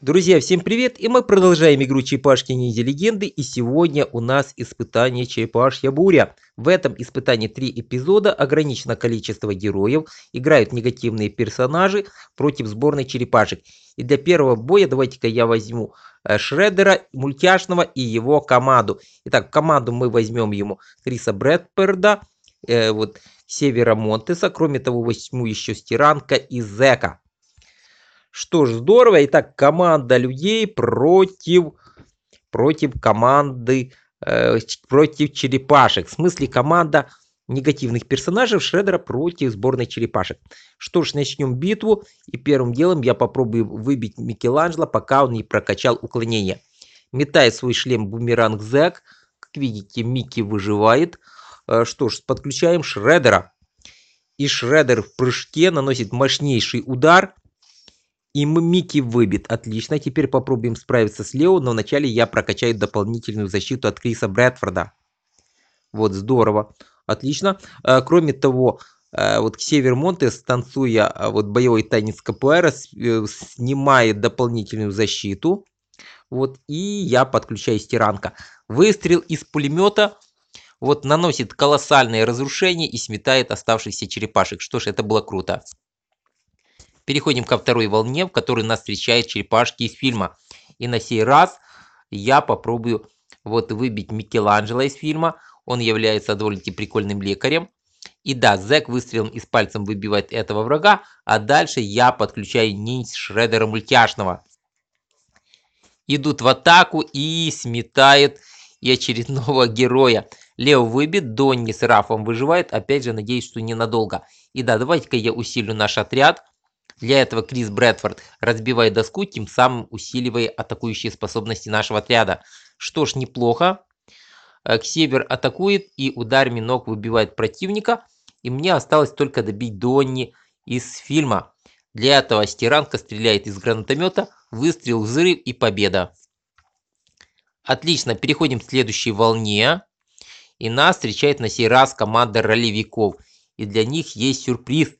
Друзья, всем привет! И мы продолжаем игру Черепашки Ниндзя Легенды. И сегодня у нас испытание Черепашья Буря. В этом испытании три эпизода, ограничено количество героев, играют негативные персонажи против сборной черепашек. И для первого боя давайте-ка я возьму э, Шредера, мультяшного и его команду. Итак, команду мы возьмем ему Криса Брэдперда, э, вот, Севера Монтеса, кроме того возьму еще Стиранка и Зека. Что ж, здорово. Итак, команда людей против, против команды, э, против черепашек. В смысле, команда негативных персонажей Шредера против сборной черепашек. Что ж, начнем битву. И первым делом я попробую выбить Микеланджело, пока он не прокачал уклонение. Метает свой шлем бумеранг Зэк. Как видите, Микки выживает. Э, что ж, подключаем Шредера. И Шредер в прыжке наносит мощнейший удар – и Микки выбит. Отлично. Теперь попробуем справиться с Лео, но вначале я прокачаю дополнительную защиту от Криса Брэдфорда. Вот, здорово. Отлично. А, кроме того, а, вот Ксевер Монтес, танцуя а, вот боевой танец КПР, э, снимает дополнительную защиту. Вот, и я подключаюсь Тиранка. Выстрел из пулемета вот наносит колоссальные разрушения и сметает оставшихся черепашек. Что ж, это было круто. Переходим ко второй волне, в которой нас встречают черепашки из фильма. И на сей раз я попробую вот выбить Микеланджело из фильма. Он является довольно-таки прикольным лекарем. И да, Зек выстрелом из пальцем выбивает этого врага, а дальше я подключаю ниндзя Шредера мультяшного. Идут в атаку и сметает и очередного героя. Лео выбит, Донни с Рафом выживает, опять же, надеюсь, что ненадолго. И да, давайте-ка я усилю наш отряд – для этого Крис Брэдфорд разбивает доску, тем самым усиливая атакующие способности нашего отряда. Что ж, неплохо. Э, Ксевер атакует и ударами ног выбивает противника. И мне осталось только добить Донни из фильма. Для этого стиранка стреляет из гранатомета, выстрел, взрыв и победа. Отлично, переходим к следующей волне. И нас встречает на сей раз команда ролевиков. И для них есть сюрприз.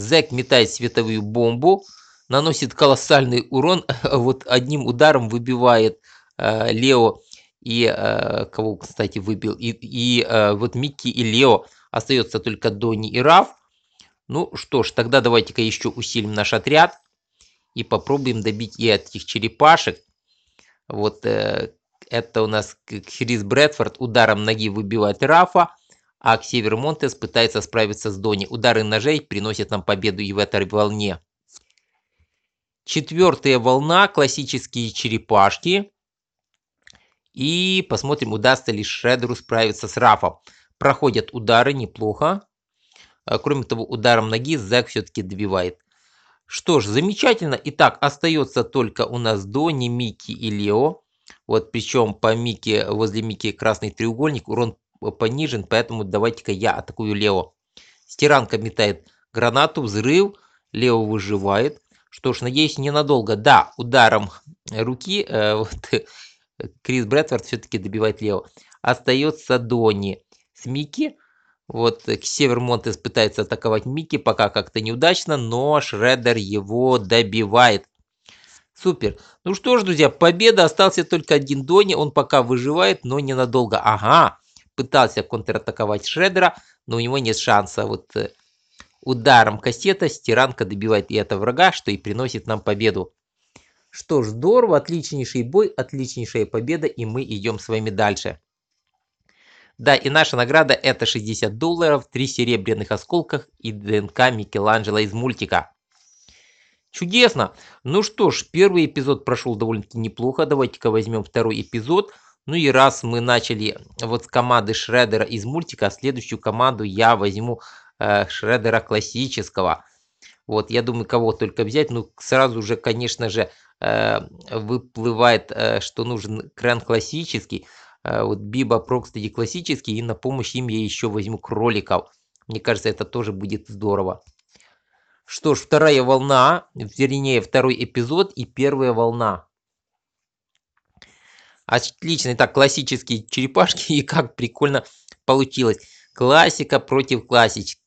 Зэк метает световую бомбу, наносит колоссальный урон, вот одним ударом выбивает э, Лео и э, кого, кстати, выбил. И, и э, вот Микки и Лео остается только Донни и Раф. Ну что ж, тогда давайте-ка еще усилим наш отряд и попробуем добить и этих черепашек. Вот э, это у нас Хрис Брэдфорд ударом ноги выбивает Рафа а Ксевер Монтес пытается справиться с Дони. Удары ножей приносят нам победу и в этой волне. Четвертая волна, классические черепашки. И посмотрим, удастся ли Шредеру справиться с Рафом. Проходят удары неплохо. А, кроме того, ударом ноги Зак все-таки добивает. Что ж, замечательно. Итак, остается только у нас Дони, Микки и Лео. Вот причем по Микки, возле Микки красный треугольник, урон понижен, поэтому давайте-ка я атакую Лео. Стиранка метает гранату, взрыв, Лео выживает. Что ж, надеюсь, ненадолго. Да, ударом руки э, вот, Крис Брэдфорд все-таки добивает Лео. Остается Дони с Микки. Вот э, Север Монтес пытается атаковать Микки, пока как-то неудачно, но Шреддер его добивает. Супер. Ну что ж, друзья, победа. Остался только один Дони. Он пока выживает, но ненадолго. Ага, пытался контратаковать Шредера, но у него нет шанса. Вот э, ударом кассета стиранка добивает и это врага, что и приносит нам победу. Что ж, здорово, отличнейший бой, отличнейшая победа, и мы идем с вами дальше. Да, и наша награда это 60 долларов, 3 серебряных осколках и ДНК Микеланджело из мультика. Чудесно! Ну что ж, первый эпизод прошел довольно-таки неплохо. Давайте-ка возьмем второй эпизод. Ну и раз мы начали э, вот с команды Шредера из мультика, следующую команду я возьму э, Шредера классического. Вот, я думаю, кого только взять. Ну, сразу же, конечно же, э, выплывает, э, что нужен крен классический. Э, вот Биба Про, кстати, классический. И на помощь им я еще возьму кроликов. Мне кажется, это тоже будет здорово. Что ж, вторая волна, вернее, второй эпизод и первая волна. Отлично, итак, классические черепашки и как прикольно получилось. Классика против классички.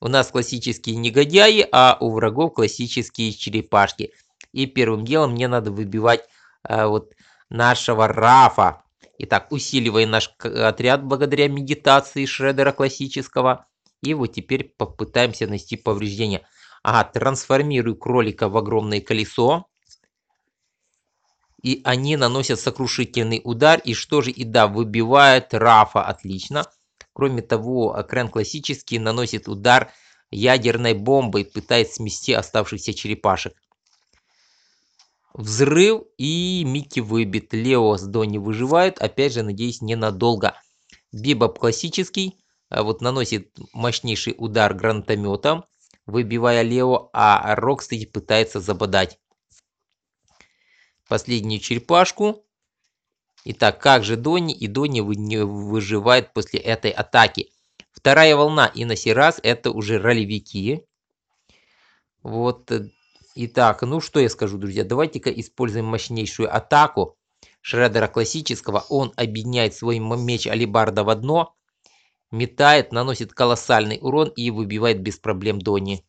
У нас классические негодяи, а у врагов классические черепашки. И первым делом мне надо выбивать э, вот нашего Рафа. Итак, усиливая наш отряд благодаря медитации шредера классического. И вот теперь попытаемся нанести повреждения. Ага, трансформирую кролика в огромное колесо и они наносят сокрушительный удар, и что же, и да, выбивает Рафа отлично. Кроме того, Крен классический наносит удар ядерной бомбой, пытается смести оставшихся черепашек. Взрыв и Микки выбит. Лео с Донни выживают, опять же, надеюсь, ненадолго. Бибоп классический, э, вот наносит мощнейший удар гранатометом, выбивая Лео, а Рокстеди пытается забодать последнюю черепашку. Итак, как же Донни? И Донни выживает после этой атаки. Вторая волна, и на сей раз это уже ролевики. Вот. Э, итак, ну что я скажу, друзья. Давайте-ка используем мощнейшую атаку Шредера классического. Он объединяет свой меч Алибарда в одно. Метает, наносит колоссальный урон и выбивает без проблем Донни.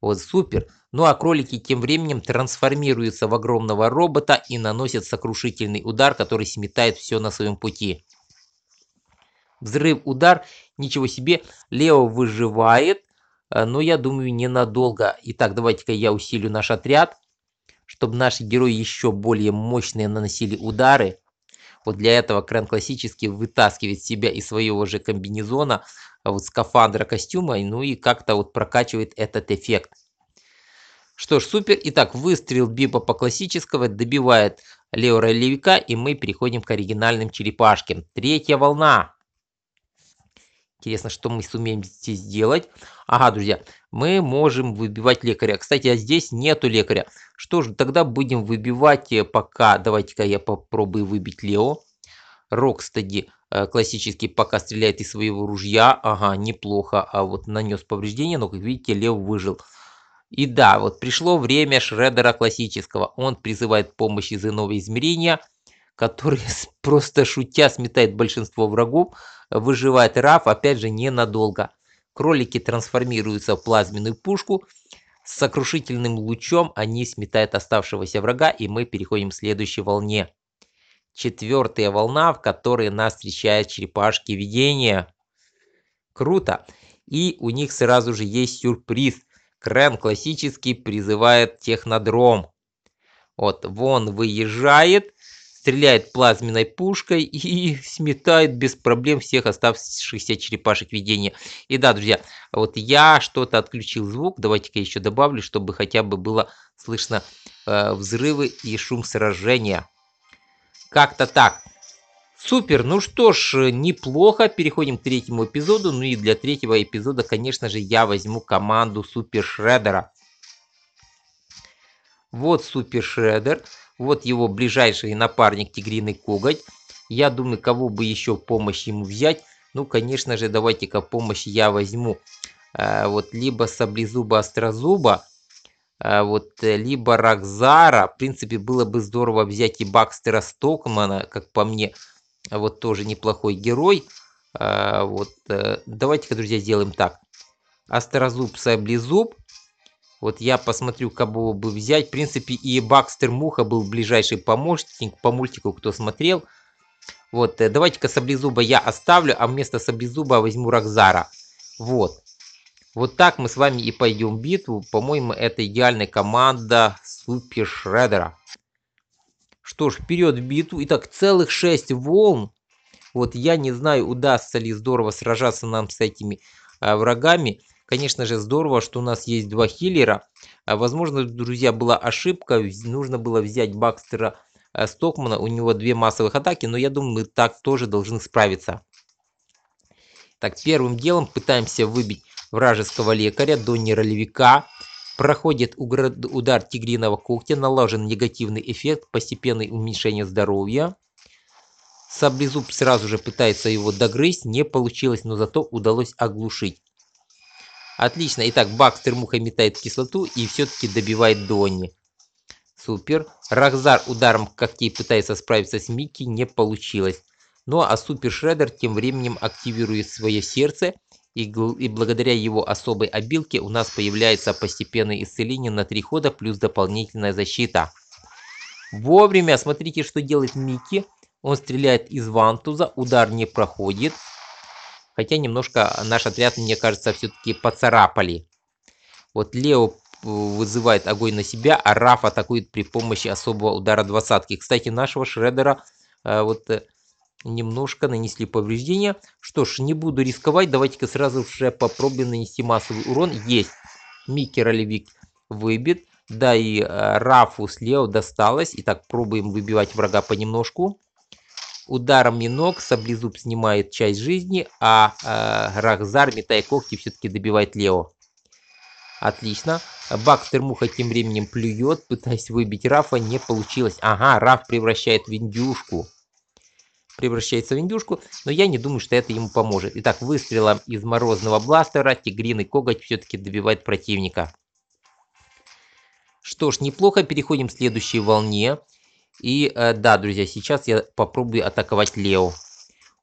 Вот супер. Ну а кролики тем временем трансформируются в огромного робота и наносят сокрушительный удар, который сметает все на своем пути. Взрыв, удар, ничего себе. Лео выживает, э, но я думаю ненадолго. Итак, давайте-ка я усилю наш отряд, чтобы наши герои еще более мощные наносили удары. Вот для этого Крен классически вытаскивает себя из своего же комбинезона, вот скафандра костюма, ну и как-то вот прокачивает этот эффект. Что ж, супер. Итак, выстрел Биба по классического добивает Лео ролевика, и мы переходим к оригинальным черепашкам. Третья волна. Интересно, что мы сумеем здесь сделать. Ага, друзья, мы можем выбивать лекаря. Кстати, а здесь нету лекаря. Что ж, тогда будем выбивать э, пока... Давайте-ка я попробую выбить Лео. Рокстеди Э, классический пока стреляет из своего ружья. Ага, неплохо. А вот нанес повреждение, но, как видите, лев выжил. И да, вот пришло время Шредера классического. Он призывает помощь из иного измерения, который просто шутя сметает большинство врагов, выживает Раф, опять же, ненадолго. Кролики трансформируются в плазменную пушку. С сокрушительным лучом они сметают оставшегося врага, и мы переходим к следующей волне четвертая волна, в которой нас встречают черепашки видения. Круто. И у них сразу же есть сюрприз. Крен классически призывает технодром. Вот, вон выезжает, стреляет плазменной пушкой и сметает без проблем всех оставшихся черепашек видения. И да, друзья, вот я что-то отключил звук, давайте-ка еще добавлю, чтобы хотя бы было слышно э, взрывы и шум сражения. Как-то так. Супер, ну что ж, неплохо. Переходим к третьему эпизоду. Ну и для третьего эпизода, конечно же, я возьму команду Супер Шреддера. Вот Супер Шреддер. Вот его ближайший напарник Тигриный Коготь. Я думаю, кого бы еще помощь ему взять. Ну, конечно же, давайте-ка помощь я возьму. Э, вот либо Саблезуба Острозуба, а вот э, либо Рокзара. В принципе, было бы здорово взять и Бакстера Стокмана, как по мне, вот тоже неплохой герой. А вот э, давайте-ка, друзья, сделаем так. Острозуб, Саблезуб. Вот я посмотрю, кого бы взять. В принципе, и Бакстер Муха был ближайший помощник по мультику, кто смотрел. Вот, э, давайте-ка Саблезуба я оставлю, а вместо Саблезуба возьму Рокзара. Вот. Вот так мы с вами и пойдем в битву. По-моему, это идеальная команда Супер Шредера. Что ж, вперед в битву. Итак, целых 6 волн. Вот я не знаю, удастся ли здорово сражаться нам с этими а, врагами. Конечно же, здорово, что у нас есть два хиллера. А, возможно, друзья, была ошибка. Нужно было взять Бакстера а, Стокмана. У него две массовых атаки, но я думаю, мы так тоже должны справиться. Так, первым делом пытаемся выбить вражеского лекаря Донни Ролевика проходит удар тигриного когтя, наложен негативный эффект, постепенное уменьшение здоровья. Саблезуб сразу же пытается его догрызть, не получилось, но зато удалось оглушить. Отлично, итак, Бакстер мухой метает кислоту и все-таки добивает Донни. Супер. Рахзар ударом когтей пытается справиться с Микки, не получилось. Ну а Супер Шреддер тем временем активирует свое сердце и, и благодаря его особой обилке у нас появляется постепенное исцеление на три хода плюс дополнительная защита. Вовремя, смотрите, что делает Микки. Он стреляет из вантуза, удар не проходит. Хотя немножко наш отряд, мне кажется, все-таки поцарапали. Вот Лео э, вызывает огонь на себя, а Раф атакует при помощи особого удара двадцатки. Кстати, нашего Шредера э, вот э, немножко нанесли повреждения. Что ж, не буду рисковать, давайте-ка сразу же попробуем нанести массовый урон. Есть, Микки ролевик выбит, да и э, Рафу слева досталось. Итак, пробуем выбивать врага понемножку. Ударом минок Саблезуб снимает часть жизни, а э, Рахзар, метая когти, все-таки добивает Лео. Отлично. Бакстер Муха тем временем плюет, пытаясь выбить Рафа, не получилось. Ага, Раф превращает в индюшку превращается в индюшку, но я не думаю, что это ему поможет. Итак, выстрелом из морозного бластера тигриный коготь все-таки добивает противника. Что ж, неплохо, переходим к следующей волне. И э, да, друзья, сейчас я попробую атаковать Лео.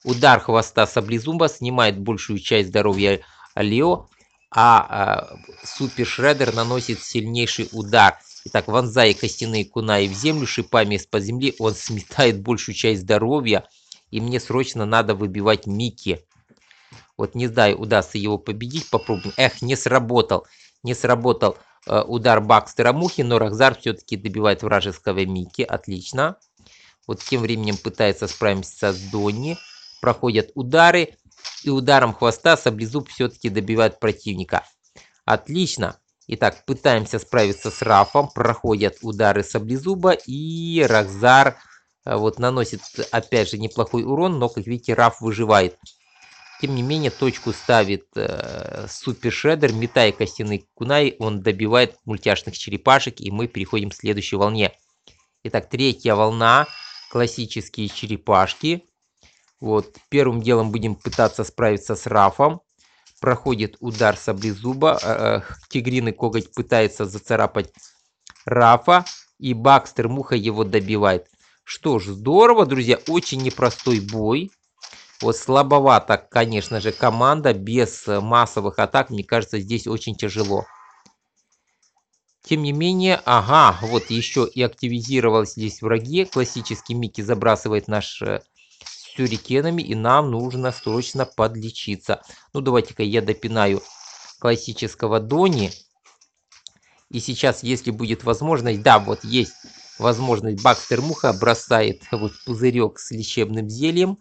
Удар хвоста саблезумба снимает большую часть здоровья Лео, а э, Супер Шредер наносит сильнейший удар. Итак, вонзая костяные кунаи в землю шипами из-под земли, он сметает большую часть здоровья и мне срочно надо выбивать Микки. Вот не знаю, удастся его победить, попробуем. Эх, не сработал, не сработал э, удар Бакстера Мухи, но Рахзар все-таки добивает вражеского Микки, отлично. Вот тем временем пытается справиться с Донни, проходят удары, и ударом хвоста Саблезуб все-таки добивает противника. Отлично. Итак, пытаемся справиться с Рафом, проходят удары Саблезуба, и Рахзар... Рахзар а, вот наносит опять же неплохой урон, но как видите Раф выживает. Тем не менее точку ставит э, Супер Шредер, метая костяный кунай, он добивает мультяшных черепашек и мы переходим к следующей волне. Итак, третья волна, классические черепашки. Вот, первым делом будем пытаться справиться с Рафом. Проходит удар саблезуба, э, а, а, тигриный коготь пытается зацарапать Рафа и Бакстер Муха его добивает. Что ж, здорово, друзья, очень непростой бой. Вот слабовато, конечно же, команда. Без э, массовых атак, мне кажется, здесь очень тяжело. Тем не менее, ага, вот еще и активизировалось здесь враги. Классический Микки забрасывает наш э, сюрикенами, и нам нужно срочно подлечиться. Ну, давайте-ка я допинаю классического Дони. И сейчас, если будет возможность, да, вот есть возможность Бакстер Муха бросает вот пузырек с лечебным зельем,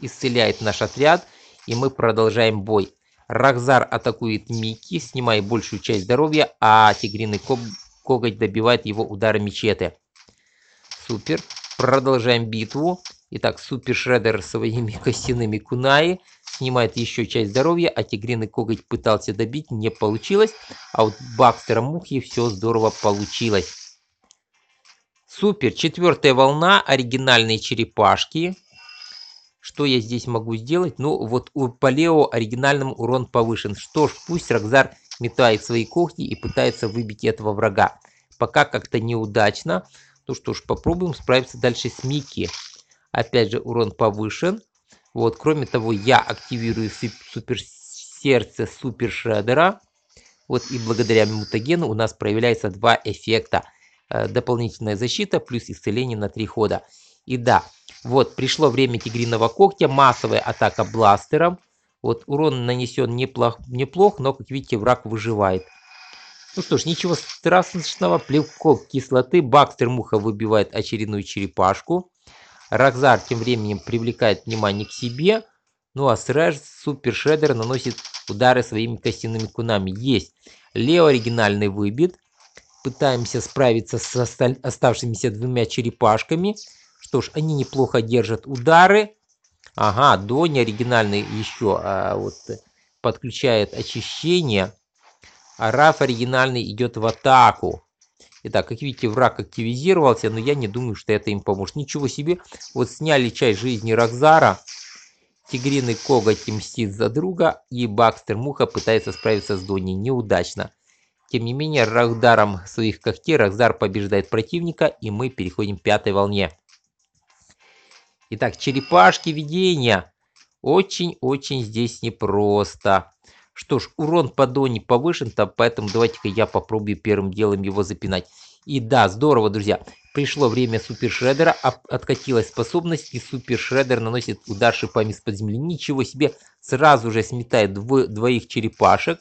исцеляет наш отряд, и мы продолжаем бой. Рахзар атакует Микки, снимая большую часть здоровья, а тигриный коб... коготь добивает его ударами мечеты. Супер. Продолжаем битву. Итак, Супер Шреддер своими костяными кунаи снимает еще часть здоровья, а тигриный коготь пытался добить, не получилось. А вот Бакстера Мухи все здорово получилось. Супер, четвертая волна, оригинальные черепашки. Что я здесь могу сделать? Ну, вот у Палео оригинальным урон повышен. Что ж, пусть Рокзар метает свои когти и пытается выбить этого врага. Пока как-то неудачно. Ну что ж, попробуем справиться дальше с Микки. Опять же, урон повышен. Вот, кроме того, я активирую супер сердце супер шредера. Вот, и благодаря мутагену у нас проявляется два эффекта – Э, дополнительная защита плюс исцеление на 3 хода. И да, вот пришло время тигриного когтя, массовая атака бластером. Вот урон нанесен неплох, неплох, но, как видите, враг выживает. Ну что ж, ничего страшного, плевков кислоты, Бакстер Муха выбивает очередную черепашку. Рокзар тем временем привлекает внимание к себе. Ну а Срэш Супер Шредер наносит удары своими костяными кунами. Есть. Лео оригинальный выбит пытаемся справиться с оставшимися двумя черепашками. Что ж, они неплохо держат удары. Ага, Дони оригинальный еще а, вот подключает очищение. А Раф оригинальный идет в атаку. Итак, как видите, враг активизировался, но я не думаю, что это им поможет. Ничего себе, вот сняли часть жизни Рокзара. Тигриный коготь мстит за друга, и Бакстер Муха пытается справиться с Донни неудачно. Тем не менее, раздаром своих когтей Раздар побеждает противника, и мы переходим к пятой волне. Итак, черепашки видения. Очень-очень здесь непросто. Что ж, урон по Доне повышен, -то, поэтому давайте-ка я попробую первым делом его запинать. И да, здорово, друзья. Пришло время супер откатилась способность, и супер наносит удар шипами с под земли. Ничего себе, сразу же сметает дво двоих черепашек.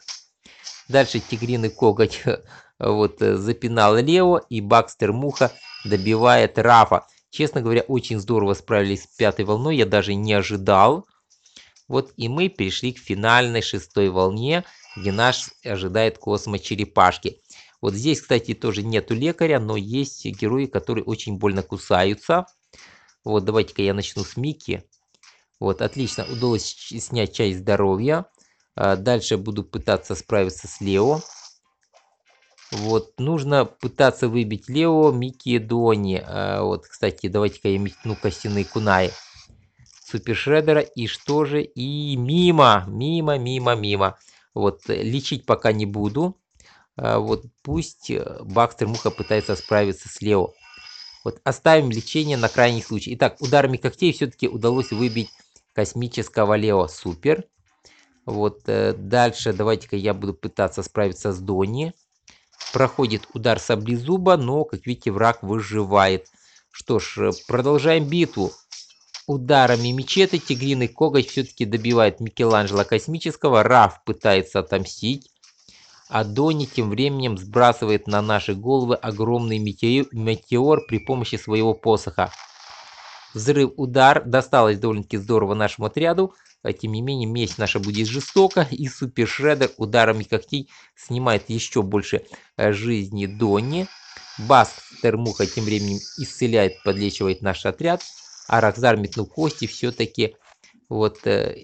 Дальше тигриный коготь э, вот, э, запинал Лео и Бакстер Муха добивает Рафа. Честно говоря, очень здорово справились с пятой волной, я даже не ожидал. Вот и мы перешли к финальной шестой волне, где нас ожидает космочерепашки. Вот здесь, кстати, тоже нету лекаря, но есть герои, которые очень больно кусаются. Вот, давайте-ка я начну с Микки. Вот, отлично, удалось снять часть здоровья. А, дальше буду пытаться справиться с Лео. Вот, нужно пытаться выбить Лео, Микки Дони. А, вот, кстати, давайте-ка я метну костяные кунаи. Супершредера И что же? И мимо, мимо, мимо, мимо. Вот, лечить пока не буду. А, вот, пусть э, Бакстер Муха пытается справиться с Лео. Вот, оставим лечение на крайний случай. Итак, ударами когтей все-таки удалось выбить космического Лео. Супер. Вот, э, дальше давайте-ка я буду пытаться справиться с Донни. Проходит удар саблезуба, но, как видите, враг выживает. Что ж, э, продолжаем битву. Ударами мечеты тигриный коготь все-таки добивает Микеланджело Космического. Раф пытается отомстить. А Донни тем временем сбрасывает на наши головы огромный метеор, метеор при помощи своего посоха. Взрыв, удар. Досталось довольно-таки здорово нашему отряду. А, тем не менее, месть наша будет жестока. И супершредер Шреддер ударами когтей снимает еще больше а, жизни Донни. Бас Термуха тем временем исцеляет, подлечивает наш отряд. А Рокзар, метнул кости, все-таки вот, э,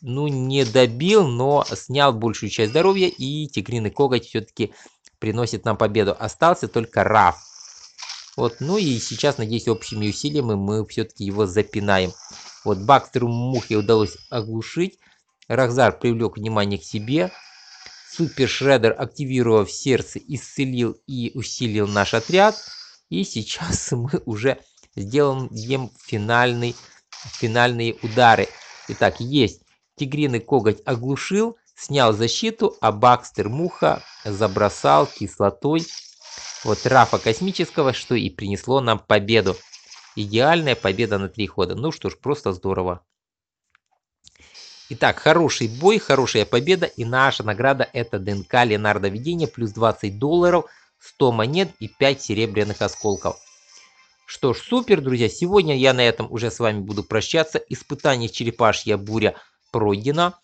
ну, не добил, но снял большую часть здоровья. И Тигриный Коготь все-таки приносит нам победу. Остался только Раф. Вот, ну и сейчас, надеюсь, общими усилиями мы все-таки его запинаем. Вот Бакстеру Мухе удалось оглушить. Рахзар привлек внимание к себе. Супер Шредер, активировав сердце, исцелил и усилил наш отряд. И сейчас мы уже сделаем финальный, финальные удары. Итак, есть. Тигриный коготь оглушил, снял защиту, а Бакстер Муха забросал кислотой вот Рафа Космического, что и принесло нам победу. Идеальная победа на три хода. Ну что ж, просто здорово. Итак, хороший бой, хорошая победа и наша награда это ДНК Ленардо Ведения плюс 20 долларов, 100 монет и 5 серебряных осколков. Что ж, супер, друзья, сегодня я на этом уже с вами буду прощаться. Испытание черепашья буря пройдено.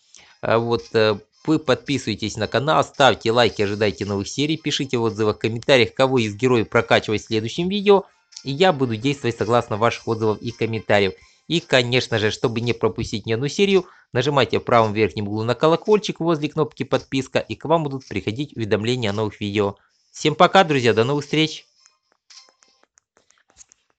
Э, вот э, вы подписывайтесь на канал, ставьте лайки, ожидайте новых серий, пишите в в комментариях, кого из героев прокачивать в следующем видео. И я буду действовать согласно ваших отзывов и комментариев. И, конечно же, чтобы не пропустить ни одну серию, нажимайте в правом верхнем углу на колокольчик возле кнопки подписка, и к вам будут приходить уведомления о новых видео. Всем пока, друзья, до новых встреч!